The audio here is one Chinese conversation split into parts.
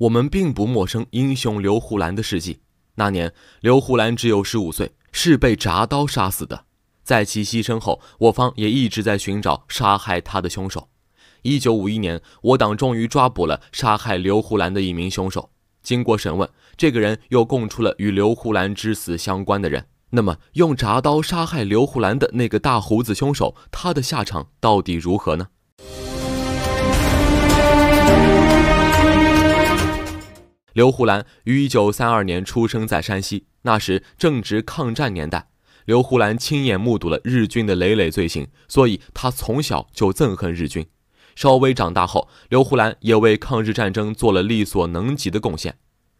我们并不陌生英雄刘胡兰的事迹。那年，刘胡兰只有十五岁，是被铡刀杀死的。在其牺牲后，我方也一直在寻找杀害他的凶手。一九五一年，我党终于抓捕了杀害刘胡兰的一名凶手。经过审问，这个人又供出了与刘胡兰之死相关的人。那么，用铡刀杀害刘胡兰的那个大胡子凶手，他的下场到底如何呢？刘胡兰于一九三二年出生在山西，那时正值抗战年代，刘胡兰亲眼目睹了日军的累累罪行，所以她从小就憎恨日军。稍微长大后，刘胡兰也为抗日战争做了力所能及的贡献。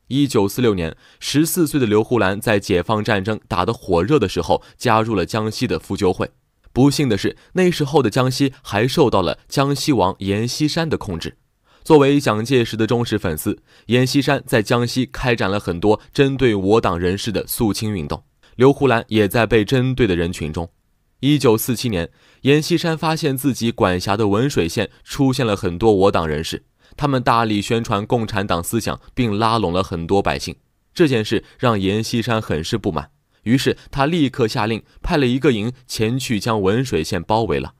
一九四六年，十四岁的刘胡兰在解放战争打得火热的时候，加入了江西的妇救会。不幸的是，那时候的江西还受到了江西王阎锡山的控制。作为蒋介石的忠实粉丝，阎锡山在江西开展了很多针对我党人士的肃清运动。刘胡兰也在被针对的人群中。一九四七年，阎锡山发现自己管辖的文水县出现了很多我党人士，他们大力宣传共产党思想，并拉拢了很多百姓。这件事让阎锡山很是不满，于是他立刻下令，派了一个营前去将文水县包围了。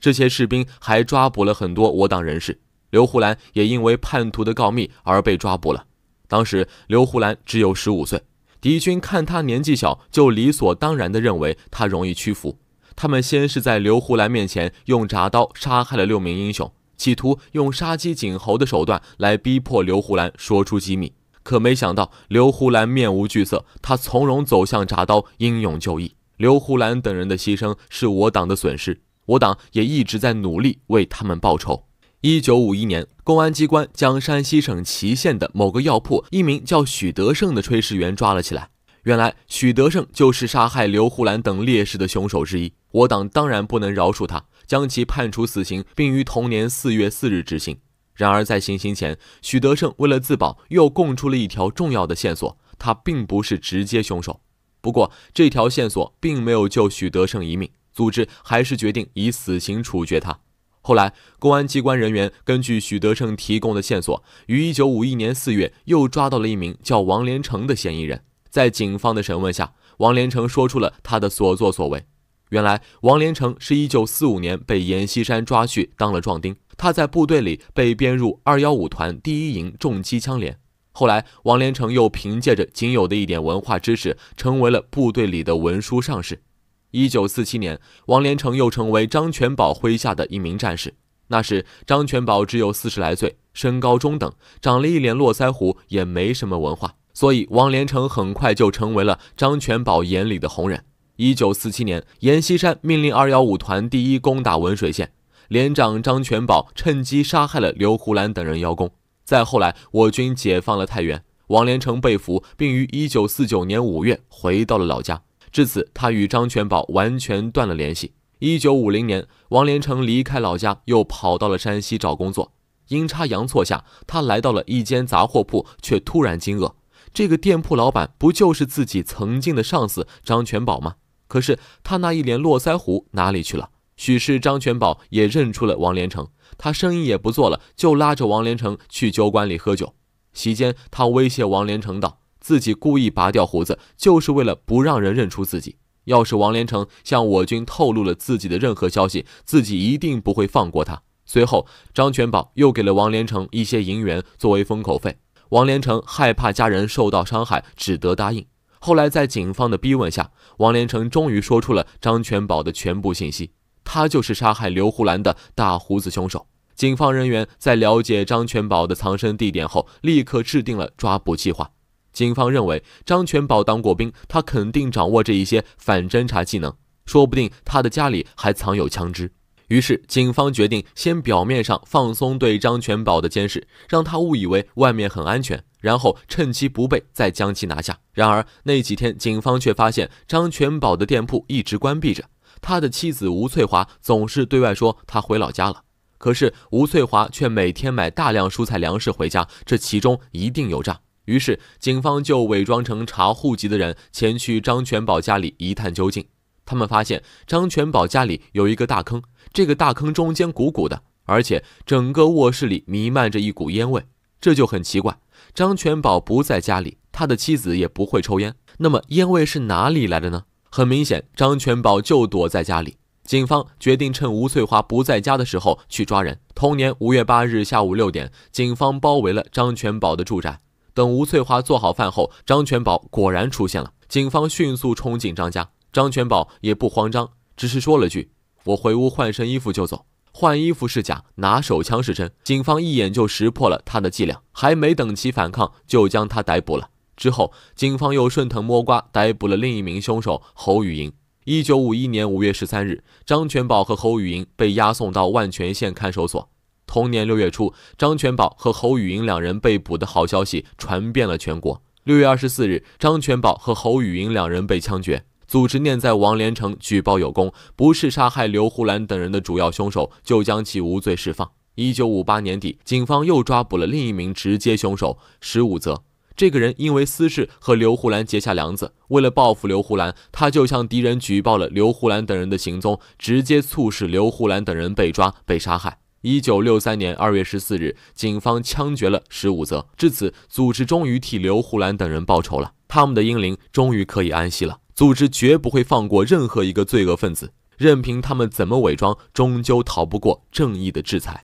这些士兵还抓捕了很多我党人士。刘胡兰也因为叛徒的告密而被抓捕了。当时刘胡兰只有十五岁，敌军看他年纪小，就理所当然地认为他容易屈服。他们先是在刘胡兰面前用铡刀杀害了六名英雄，企图用杀鸡儆猴的手段来逼迫刘胡兰说出机密。可没想到，刘胡兰面无惧色，他从容走向铡刀，英勇就义。刘胡兰等人的牺牲是我党的损失，我党也一直在努力为他们报仇。一九五一年，公安机关将山西省祁县的某个药铺一名叫许德胜的炊事员抓了起来。原来，许德胜就是杀害刘胡兰等烈士的凶手之一。我党当然不能饶恕他，将其判处死刑，并于同年四月四日执行。然而，在行刑前，许德胜为了自保，又供出了一条重要的线索：他并不是直接凶手。不过，这条线索并没有救许德胜一命，组织还是决定以死刑处决他。后来，公安机关人员根据许德胜提供的线索，于一九五一年四月又抓到了一名叫王连成的嫌疑人。在警方的审问下，王连成说出了他的所作所为。原来，王连成是一九四五年被阎锡山抓去当了壮丁，他在部队里被编入二幺五团第一营重机枪连。后来，王连成又凭借着仅有的一点文化知识，成为了部队里的文书上士。一九四七年，王连成又成为张全宝麾下的一名战士。那时，张全宝只有四十来岁，身高中等，长了一脸络腮胡，也没什么文化，所以王连成很快就成为了张全宝眼里的红人。一九四七年，阎锡山命令二幺五团第一攻打文水县，连长张全宝趁机杀害了刘胡兰等人邀功。再后来，我军解放了太原，王连成被俘，并于一九四九年五月回到了老家。至此，他与张全宝完全断了联系。一九五零年，王连成离开老家，又跑到了山西找工作。阴差阳错下，他来到了一间杂货铺，却突然惊愕：这个店铺老板不就是自己曾经的上司张全宝吗？可是他那一脸络腮胡哪里去了？许是张全宝也认出了王连成，他生意也不做了，就拉着王连成去酒馆里喝酒。席间，他威胁王连成道。自己故意拔掉胡子，就是为了不让人认出自己。要是王连成向我军透露了自己的任何消息，自己一定不会放过他。随后，张全宝又给了王连成一些银元作为封口费。王连成害怕家人受到伤害，只得答应。后来，在警方的逼问下，王连成终于说出了张全宝的全部信息。他就是杀害刘胡兰的大胡子凶手。警方人员在了解张全宝的藏身地点后，立刻制定了抓捕计划。警方认为张全宝当过兵，他肯定掌握着一些反侦查技能，说不定他的家里还藏有枪支。于是，警方决定先表面上放松对张全宝的监视，让他误以为外面很安全，然后趁其不备再将其拿下。然而，那几天警方却发现张全宝的店铺一直关闭着，他的妻子吴翠华总是对外说他回老家了，可是吴翠华却每天买大量蔬菜粮食回家，这其中一定有诈。于是，警方就伪装成查户籍的人前去张全宝家里一探究竟。他们发现张全宝家里有一个大坑，这个大坑中间鼓鼓的，而且整个卧室里弥漫着一股烟味，这就很奇怪。张全宝不在家里，他的妻子也不会抽烟，那么烟味是哪里来的呢？很明显，张全宝就躲在家里。警方决定趁吴翠华不在家的时候去抓人。同年五月八日下午六点，警方包围了张全宝的住宅。等吴翠花做好饭后，张全宝果然出现了。警方迅速冲进张家，张全宝也不慌张，只是说了句：“我回屋换身衣服就走。”换衣服是假，拿手枪是真。警方一眼就识破了他的伎俩，还没等其反抗，就将他逮捕了。之后，警方又顺藤摸瓜，逮捕了另一名凶手侯雨莹。一九五一年五月十三日，张全宝和侯雨莹被押送到万全县看守所。同年六月初，张全宝和侯雨莹两人被捕的好消息传遍了全国。六月二十四日，张全宝和侯雨莹两人被枪决。组织念在王连成举报有功，不是杀害刘胡兰等人的主要凶手，就将其无罪释放。一九五八年底，警方又抓捕了另一名直接凶手石武泽。这个人因为私事和刘胡兰结下梁子，为了报复刘胡兰，他就向敌人举报了刘胡兰等人的行踪，直接促使刘胡兰等人被抓被杀害。一九六三年二月十四日，警方枪决了十五则。至此，组织终于替刘胡兰等人报仇了，他们的英灵终于可以安息了。组织绝不会放过任何一个罪恶分子，任凭他们怎么伪装，终究逃不过正义的制裁。